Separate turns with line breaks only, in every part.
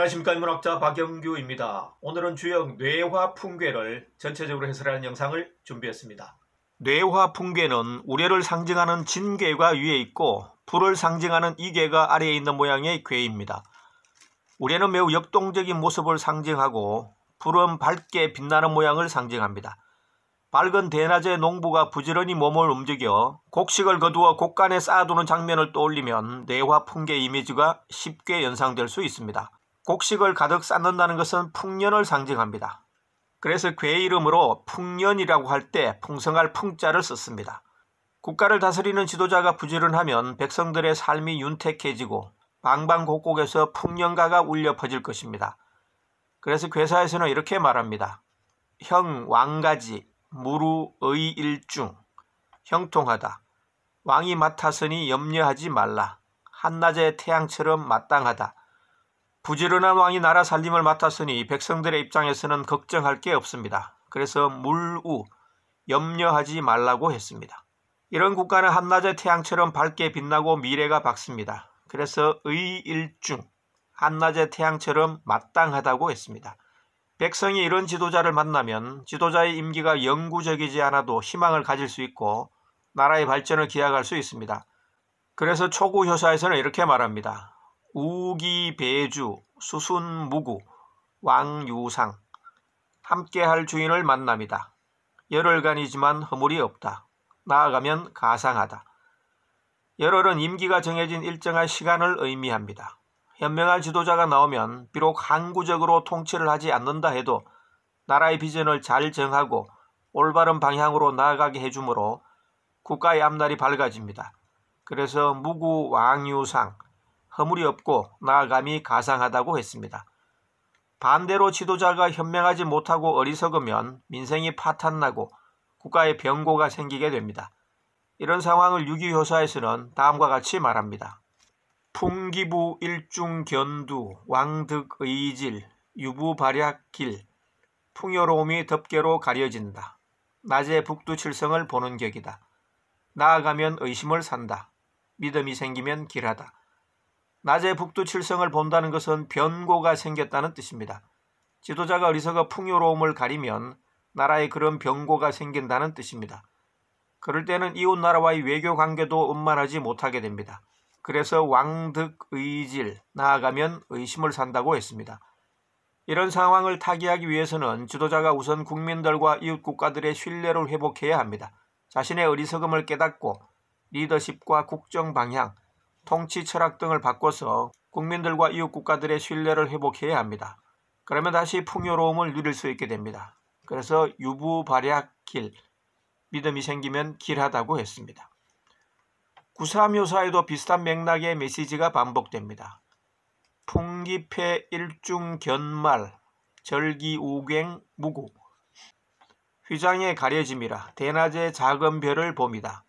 안녕하십니까 인문학자 박영규입니다. 오늘은 주역 뇌화풍괴를 전체적으로 해설하는 영상을 준비했습니다. 뇌화풍괴는 우려를 상징하는 진괴가 위에 있고 불을 상징하는 이괴가 아래에 있는 모양의 괴입니다. 우려는 매우 역동적인 모습을 상징하고 불은 밝게 빛나는 모양을 상징합니다. 밝은 대낮에 농부가 부지런히 몸을 움직여 곡식을 거두어 곡간에 쌓아두는 장면을 떠올리면 뇌화 풍계 이미지가 쉽게 연상될 수 있습니다. 곡식을 가득 쌓는다는 것은 풍년을 상징합니다. 그래서 괴 이름으로 풍년이라고 할 때 풍성할 풍자를 썼습니다. 국가를 다스리는 지도자가 부지런하면 백성들의 삶이 윤택해지고 방방곡곡에서 풍년가가 울려 퍼질 것입니다. 그래서 괴사에서는 이렇게 말합니다. 형 왕가지 무루의 일중 형통하다. 왕이 맡았으니 염려하지 말라. 한낮의 태양처럼 마땅하다. 부지런한 왕이 나라 살림을 맡았으니 백성들의 입장에서는 걱정할 게 없습니다. 그래서 물우, 염려하지 말라고 했습니다. 이런 국가는 한낮의 태양처럼 밝게 빛나고 미래가 밝습니다. 그래서 의일중, 한낮의 태양처럼 마땅하다고 했습니다. 백성이 이런 지도자를 만나면 지도자의 임기가 영구적이지 않아도 희망을 가질 수 있고 나라의 발전을 기약할 수 있습니다. 그래서 초구 효사에서는 이렇게 말합니다. 우기배주, 수순무구, 왕유상 함께할 주인을 만납니다. 열흘간이지만 허물이 없다. 나아가면 가상하다. 열흘은 임기가 정해진 일정한 시간을 의미합니다. 현명한 지도자가 나오면 비록 항구적으로 통치를 하지 않는다 해도 나라의 비전을 잘 정하고 올바른 방향으로 나아가게 해주므로 국가의 앞날이 밝아집니다. 그래서 무구 왕유상 허물이 없고 나아감이 가상하다고 했습니다. 반대로 지도자가 현명하지 못하고 어리석으면 민생이 파탄나고 국가의 병고가 생기게 됩니다. 이런 상황을 유기효사에서는 다음과 같이 말합니다. 풍기부 일중견두 왕득의질 유부발약길 풍요로움이 덮개로 가려진다. 낮에 북두칠성을 보는 격이다. 나아가면 의심을 산다. 믿음이 생기면 길하다. 낮에 북두 칠성을 본다는 것은 변고가 생겼다는 뜻입니다. 지도자가 어리석어 풍요로움을 가리면 나라에 그런 변고가 생긴다는 뜻입니다. 그럴 때는 이웃나라와의 외교 관계도 원만하지 못하게 됩니다. 그래서 왕득의질, 나아가면 의심을 산다고 했습니다. 이런 상황을 타개하기 위해서는 지도자가 우선 국민들과 이웃 국가들의 신뢰를 회복해야 합니다. 자신의 어리석음을 깨닫고 리더십과 국정 방향, 통치 철학 등을 바꿔서 국민들과 이웃 국가들의 신뢰를 회복해야 합니다. 그러면 다시 풍요로움을 누릴 수 있게 됩니다. 그래서 유부발약길, 믿음이 생기면 길하다고 했습니다. 구사묘사에도 비슷한 맥락의 메시지가 반복됩니다. 풍기패 일중견말, 절기우갱 무구, 휘장에 가려짐이라 대낮에 작은 별을 봅니다.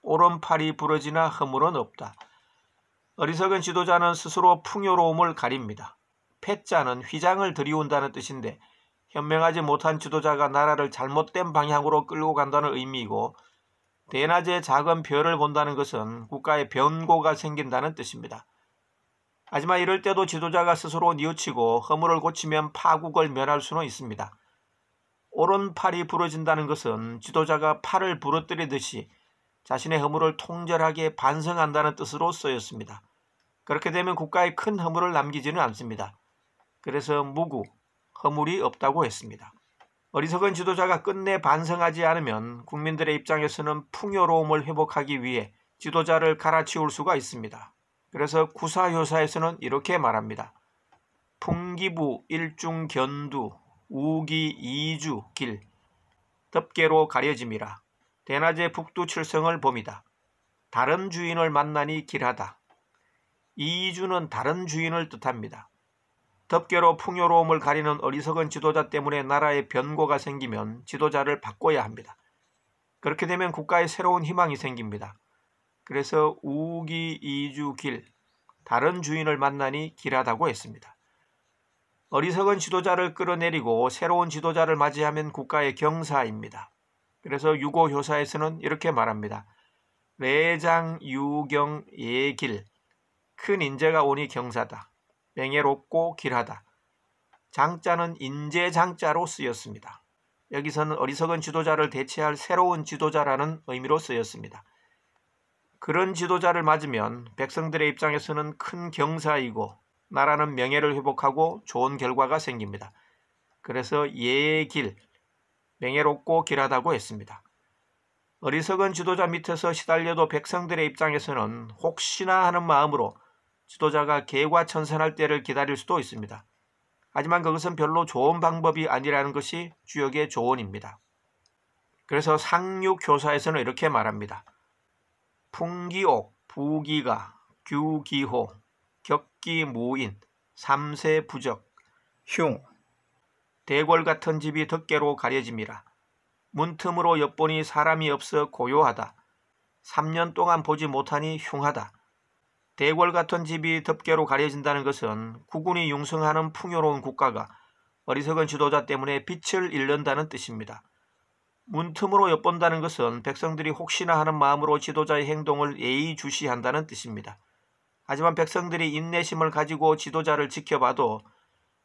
오른팔이 부러지나 허물은 없다. 어리석은 지도자는 스스로 풍요로움을 가립니다. 패자는 휘장을 들이온다는 뜻인데 현명하지 못한 지도자가 나라를 잘못된 방향으로 끌고 간다는 의미이고 대낮에 작은 별을 본다는 것은 국가의 변고가 생긴다는 뜻입니다. 하지만 이럴 때도 지도자가 스스로 뉘우치고 허물을 고치면 파국을 면할 수는 있습니다. 오른팔이 부러진다는 것은 지도자가 팔을 부러뜨리듯이 자신의 허물을 통절하게 반성한다는 뜻으로 쓰였습니다. 그렇게 되면 국가에 큰 허물을 남기지는 않습니다. 그래서 무구, 허물이 없다고 했습니다. 어리석은 지도자가 끝내 반성하지 않으면 국민들의 입장에서는 풍요로움을 회복하기 위해 지도자를 갈아치울 수가 있습니다. 그래서 구사효사에서는 이렇게 말합니다. 풍기부 일중견두 우기 이주 길 덮개로 가려짐이라 대낮에 북두칠성을 봅니다. 다른 주인을 만나니 길하다. 이 이주는 다른 주인을 뜻합니다. 덮개로 풍요로움을 가리는 어리석은 지도자 때문에 나라에 변고가 생기면 지도자를 바꿔야 합니다. 그렇게 되면 국가에 새로운 희망이 생깁니다. 그래서 우기 이주길 다른 주인을 만나니 길하다고 했습니다. 어리석은 지도자를 끌어내리고 새로운 지도자를 맞이하면 국가의 경사입니다. 그래서 유고효사에서는 이렇게 말합니다. 레장 유경 예길 큰 인재가 오니 경사다. 명예롭고 길하다. 장자는 인재장자로 쓰였습니다. 여기서는 어리석은 지도자를 대체할 새로운 지도자라는 의미로 쓰였습니다. 그런 지도자를 맞으면 백성들의 입장에서는 큰 경사이고 나라는 명예를 회복하고 좋은 결과가 생깁니다. 그래서 예길, 맹해롭고 길하다고 했습니다. 어리석은 지도자 밑에서 시달려도 백성들의 입장에서는 혹시나 하는 마음으로 지도자가 개과 천선할 때를 기다릴 수도 있습니다. 하지만 그것은 별로 좋은 방법이 아니라는 것이 주역의 조언입니다. 그래서 상륙교사에서는 이렇게 말합니다. 풍기옥, 부기가, 규기호, 격기무인, 삼세부적, 흉, 대궐 같은 집이 덮개로 가려집니다. 문틈으로 엿보니 사람이 없어 고요하다. 3년 동안 보지 못하니 흉하다. 대궐 같은 집이 덮개로 가려진다는 것은 국군이 융성하는 풍요로운 국가가 어리석은 지도자 때문에 빛을 잃는다는 뜻입니다. 문틈으로 엿본다는 것은 백성들이 혹시나 하는 마음으로 지도자의 행동을 예의주시한다는 뜻입니다. 하지만 백성들이 인내심을 가지고 지도자를 지켜봐도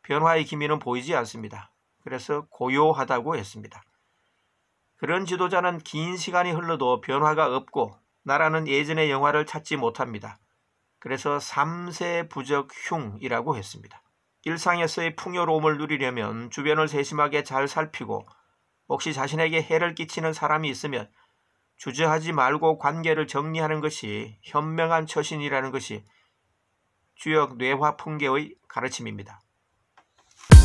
변화의 기미는 보이지 않습니다. 그래서 고요하다고 했습니다. 그런 지도자는 긴 시간이 흘러도 변화가 없고 나라는 예전의 영화를 찾지 못합니다. 그래서 3세 부적 흉이라고 했습니다. 일상에서의 풍요로움을 누리려면 주변을 세심하게 잘 살피고 혹시 자신에게 해를 끼치는 사람이 있으면 주저하지 말고 관계를 정리하는 것이 현명한 처신이라는 것이 주역 뇌화 풍계의 가르침입니다.